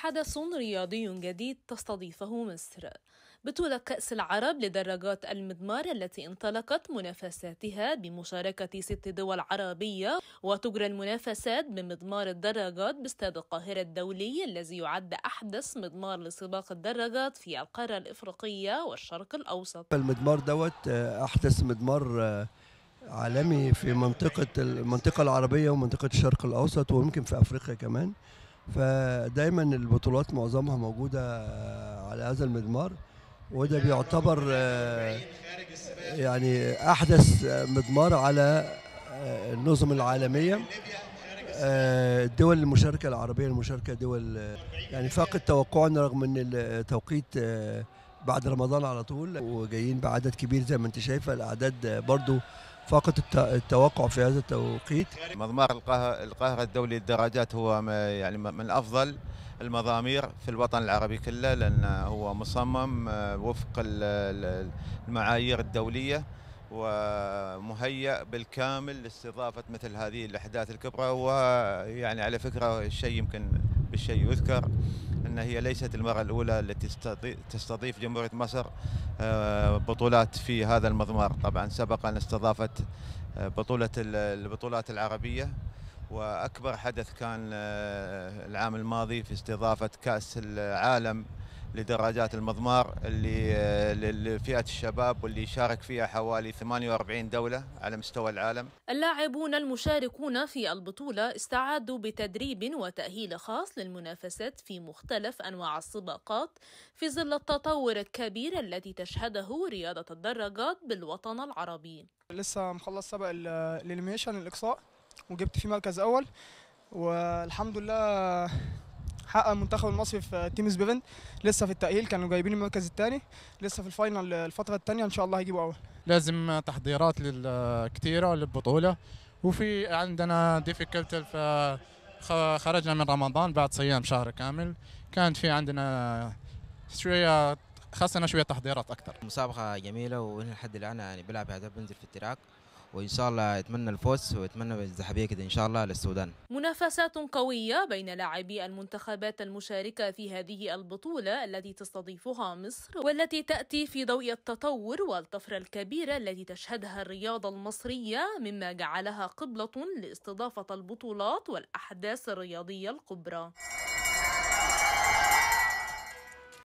حدث رياضي جديد تستضيفه مصر بطولة كأس العرب لدراجات المضمار التي انطلقت منافساتها بمشاركة ست دول عربية وتجرى المنافسات بمضمار الدراجات باستاد القاهرة الدولي الذي يعد أحدث مضمار لسباق الدراجات في القارة الإفريقية والشرق الأوسط المضمار دوت آه، أحدث مضمار آه، عالمي في منطقة المنطقة العربية ومنطقة الشرق الأوسط ويمكن في أفريقيا كمان فدايما البطولات معظمها موجوده على هذا المضمار وده بيعتبر آه، يعني احدث مضمار على آه، النظم العالميه آه، الدول المشاركه العربيه المشاركه دول يعني فاقد توقعنا رغم ان التوقيت بعد رمضان على طول وجايين بعدد كبير زي ما انت شايفه الاعداد برضو فقط التوقع في هذا التوقيت مضمار القاهرة الدولي للدراجات هو يعني من أفضل المضامير في الوطن العربي كله لأن هو مصمم آه، وفق المعايير الدولية ومهيأ بالكامل لاستضافة مثل هذه الأحداث الكبرى ويعني على فكرة الشيء يمكن بالشيء يذكر أن هي ليست المرة الأولى التي تستضيف جمهورية مصر آه، بطولات في هذا المضمار طبعا سبق ان استضافت آه، بطولة البطولات العربية وأكبر حدث كان آه، العام الماضي في استضافة كأس العالم لدراجات المضمار اللي آه، لفئة الشباب واللي يشارك فيها حوالي 48 دولة على مستوى العالم اللاعبون المشاركون في البطولة استعادوا بتدريب وتأهيل خاص للمنافسات في مختلف أنواع السباقات في ظل التطور الكبير الذي تشهده رياضة الدراجات بالوطن العربي لسه مخلص سبق الإليميشن الاقصاء وجبت فيه مركز اول والحمد لله حقق المنتخب المصري في تيم سبيفن لسه في التاهيل كانوا جايبين المركز الثاني لسه في الفاينل الفتره الثانيه ان شاء الله هيجيبوا اول لازم تحضيرات كثيره للبطوله وفي عندنا ف خرجنا من رمضان بعد صيام شهر كامل كانت في عندنا شويه خاصنا شويه تحضيرات اكثر مسابقه جميله ونحن لحد الان يعني بلعب هذا بنزل في التراك وان شاء الله اتمنى الفوز واتمنى الذهبيه كده ان شاء الله للسودان منافسات قويه بين لاعبي المنتخبات المشاركه في هذه البطوله التي تستضيفها مصر والتي تاتي في ضوء التطور والطفره الكبيره التي تشهدها الرياضه المصريه مما جعلها قبله لاستضافه البطولات والاحداث الرياضيه الكبرى